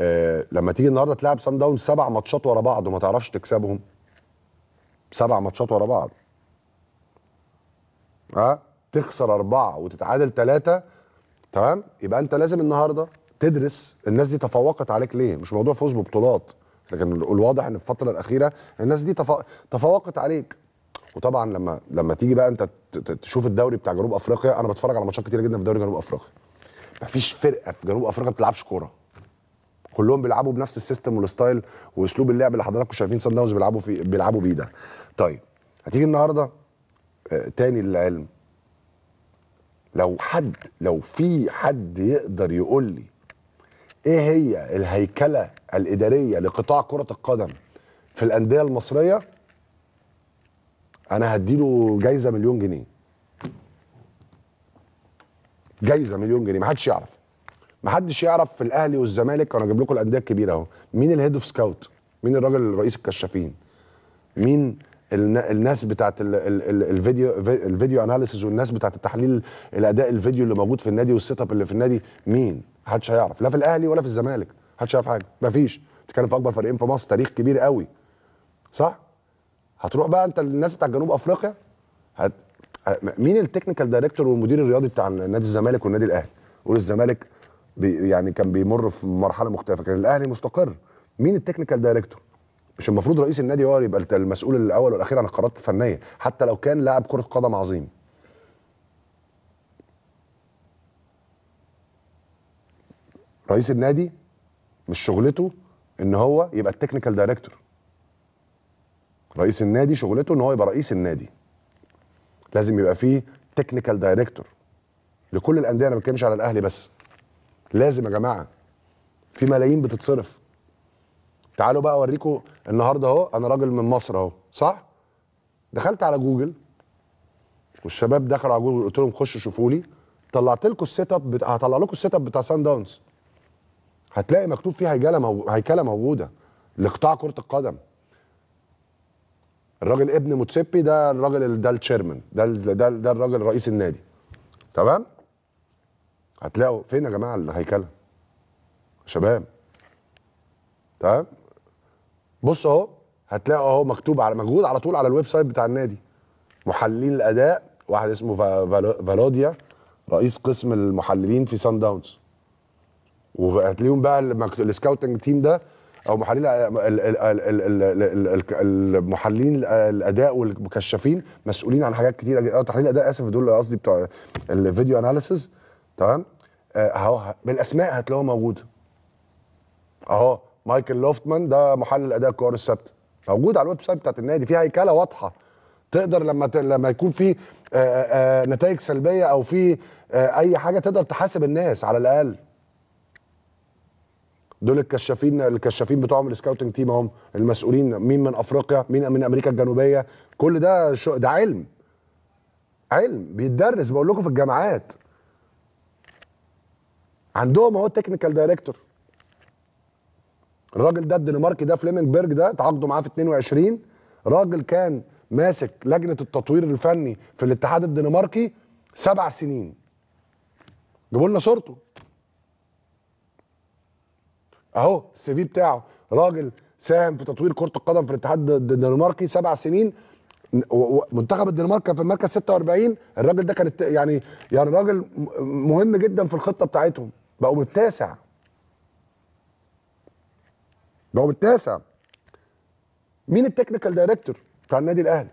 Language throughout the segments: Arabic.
آه لما تيجي النهارده تلعب سان داونز سبع ماتشات ورا بعض وما تعرفش تكسبهم سبع ماتشات ورا بعض ها أه؟ تخسر اربعه وتتعادل ثلاثه تمام يبقى انت لازم النهارده تدرس الناس دي تفوقت عليك ليه مش موضوع فوز ببطولات لكن الواضح ان الفتره الاخيره الناس دي تفوقت عليك وطبعا لما لما تيجي بقى انت تشوف الدوري بتاع جنوب افريقيا انا بتفرج على ماتشات كتير جدا في دوري جنوب افريقيا مفيش فرقه في جنوب افريقيا ما بتلعبش كوره كلهم بيلعبوا بنفس السيستم والستايل واسلوب اللعب اللي حضراتكم شايفين سان داونز بيلعبوا فيه بيلعبوا بيه ده طيب هتيجي النهارده آه تاني للعلم لو حد لو في حد يقدر يقول لي ايه هي الهيكله الاداريه لقطاع كره القدم في الانديه المصريه انا هديله جايزه مليون جنيه جايزه مليون جنيه محدش يعرف محدش يعرف في الاهلي والزمالك انا اجيب لكم الانديه الكبيره اهو مين الهيد اوف سكاوت مين الراجل الرئيس الكشافين مين الناس بتاعت الفيديو الفيديو اناليسيز والناس بتاعت التحليل الاداء الفيديو اللي موجود في النادي والسيت اب اللي في النادي مين محدش هيعرف لا في الاهلي ولا في الزمالك محدش هيعرف حاجه مفيش بتتكلم في اكبر فريقين في مصر تاريخ كبير قوي صح هتروح بقى انت الناس بتاع جنوب افريقيا هت... مين التكنيكال دايركتور والمدير الرياضي بتاع نادي الزمالك والنادي الاهلي قول الزمالك بي يعني كان بيمر في مرحله مختلفه كان الاهلي مستقر مين التكنيكال دايركتور مش المفروض رئيس النادي هو يبقى المسؤول الاول والاخير عن القرارات الفنيه حتى لو كان لاعب كره قدم عظيم رئيس النادي مش شغلته ان هو يبقى التكنيكال دايركتور رئيس النادي شغلته ان هو يبقى رئيس النادي لازم يبقى فيه تكنيكال دايركتور لكل الانديه انا ما بتكلمش على الاهلي بس لازم يا جماعه في ملايين بتتصرف تعالوا بقى اوريكم النهارده اهو انا راجل من مصر اهو صح دخلت على جوجل والشباب دخلوا على جوجل قلت لهم خشوا شوفوا لي طلعت لكم السيت اب بتاع هطلع لكم السيت اب بتاع سان داونز هتلاقي مكتوب فيه هيكله مو... هيكله موجوده لقطاع كره القدم الراجل ابن موتسيبي ده الراجل ده التشيرمان ده ده, ده الراجل رئيس النادي تمام هتلاقوا فين يا جماعه الهيكله شباب تمام بص اهو هتلاقوا اهو مكتوب على موجود على طول على الويب سايت بتاع النادي محللين الاداء واحد اسمه فالوديا رئيس قسم المحللين في سان داونز وهتلاقيهم بقى السكاوتنج تيم ده او محللين المحللين الاداء والمكشفين مسؤولين عن حاجات كتير تحليل الاداء اسف دول قصدي بتوع الفيديو اناليسز تمام اهو آه، بالاسماء هتلاقوها موجوده اهو مايكل لوفتمان ده محلل اداء الكوره الثابته موجود على الويب سايت بتاعت النادي في هيكله واضحه تقدر لما ت... لما يكون في آه، آه، نتائج سلبيه او في اي حاجه تقدر تحاسب الناس على الاقل دول الكشافين الكشافين بتوعهم السكاوتنج تيم هم المسؤولين مين من افريقيا مين من امريكا الجنوبيه كل ده شو ده علم علم بيتدرس بقول لكم في الجامعات عندهم اهو تكنيكال دايركتور الراجل ده الدنماركي ده فليمنج بيرج ده تعاقدوا معاه في 22 راجل كان ماسك لجنه التطوير الفني في الاتحاد الدنماركي سبع سنين جابوا لنا صورته اهو السي في بتاعه راجل ساهم في تطوير كره القدم في الاتحاد الدنماركي سبع سنين منتخب الدنمارك كان في المركز 46 الراجل ده كان يعني يعني راجل مهم جدا في الخطه بتاعتهم بقوا بالتاسع بقوا بالتاسع مين التكنيكال دايركتور بتاع النادي الاهلي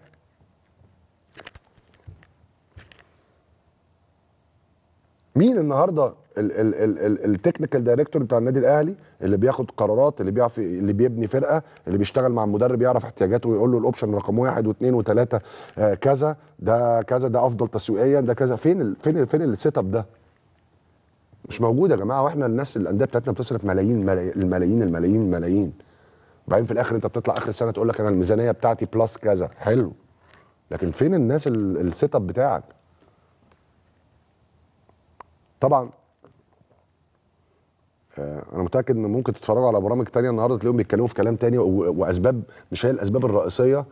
مين النهارده التكنيكال دايركتور بتاع النادي الاهلي اللي بياخد قرارات اللي بيعرف اللي بيبني فرقه اللي بيشتغل مع المدرب يعرف احتياجاته ويقول له الاوبشن رقم واحد واثنين وثلاثه آه، كذا ده كذا ده افضل تسويقيا ده كذا فين الـ فين الـ فين السيت اب ده؟ مش موجوده يا جماعه واحنا الناس الانديه بتاعتنا بتصرف ملايين الملايين الملايين الملايين وبعدين في الاخر انت بتطلع اخر السنه تقول لك انا الميزانيه بتاعتي بلس كذا حلو لكن فين الناس السيت اب بتاعك طبعا آه، انا متاكد ان ممكن تتفرجوا على برامج تانية النهارده تلاقيهم بيتكلموا في كلام تاني واسباب مش هي الاسباب الرئيسيه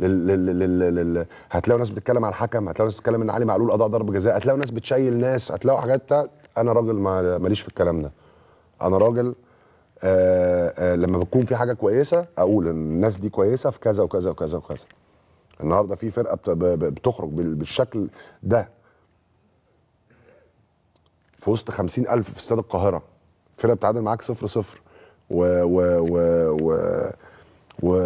لل... لل... لل... لل... هتلاقوا ناس بتتكلم على الحكم هتلاقوا ناس بتتكلم ان علي معلول اضاع ضرب جزاء هتلاقوا ناس بتشيل ناس هتلاقوا حاجات انا راجل ما ماليش في الكلام ده انا راجل آآ آه، آآ آه، لما بتكون في حاجه كويسه اقول ان الناس دي كويسه في كذا وكذا وكذا وكذا النهارده في فرقه بتخرج بالشكل ده في وسط 50000 في استاد القاهره فرقه بتعادل معاك 0 0 و و و و و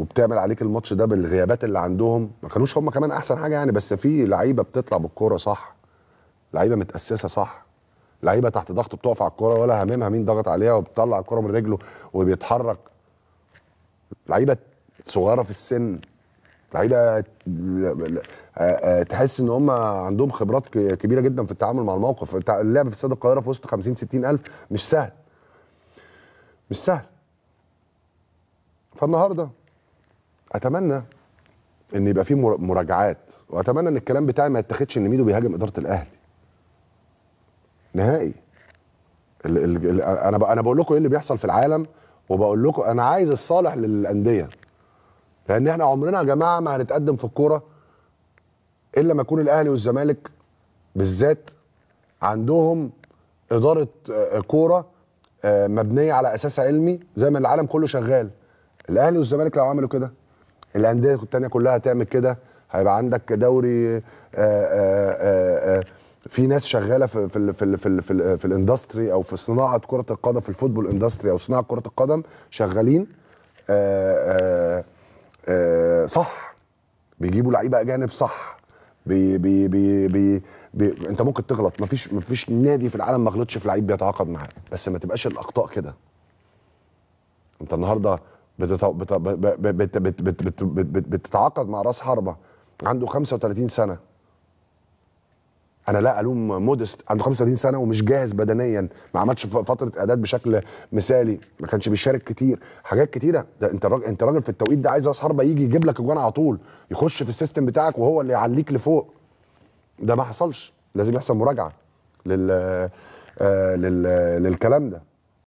وبتعمل عليك الماتش ده بالغيابات اللي عندهم ما كانوش هم كمان احسن حاجه يعني بس في لعيبه بتطلع بالكوره صح لعيبه متاسسه صح لعيبه تحت ضغط بتقف على الكوره ولا هاممها مين ضغط عليها وبتطلع الكوره من رجله وبيتحرك لعيبه صغيره في السن لعيبه آه، آه، تحس ان هم عندهم خبرات كبيره جدا في التعامل مع الموقف اللعب في استاد القاهره في وسط 50 60 الف مش سهل مش سهل فالنهارده اتمنى ان يبقى في مراجعات واتمنى ان الكلام بتاعي ما يتاخدش ان ميدو بيهاجم اداره الاهلي نهائي ال ال انا انا بقول لكم ايه اللي بيحصل في العالم وبقول لكم انا عايز الصالح للانديه لان احنا عمرنا يا جماعه ما هنتقدم في الكوره الا ما يكون الاهلي والزمالك بالذات عندهم اداره آه، كوره آه، مبنيه على اساس علمي زي ما العالم كله شغال الاهلي والزمالك لو عملوا كده الانديه الثانيه كلها هتعمل كده هيبقى عندك دوري آآ آه، آآ آآ في ناس شغاله في في في في, في, في الاندستري او في صناعه كره القدم في الفوتبول اندستري او صناعه كره القدم شغالين آآ آه، آآ آه، آه، صح بيجيبوا لعيبه اجانب صح بي بي بي بي بي انت ممكن تغلط مفيش مفيش نادي في العالم ما غلطش في لعيب بيتعاقد معاه بس ما تبقاش الاخطاء كده انت النهارده بتتعاقد مع راس حربه عنده 35 سنه انا لا الوم مودست عنده 35 سنه ومش جاهز بدنيا ما عملش فتره اعداد بشكل مثالي ما كانش بيشارك كتير حاجات كتيره ده انت راجل انت راجل في التوقيت ده عايز راس حربه يجي يجيب لك اجوان على طول يخش في السيستم بتاعك وهو اللي يعليك لفوق ده ما حصلش لازم يحصل مراجعه لل آه لل... للكلام ده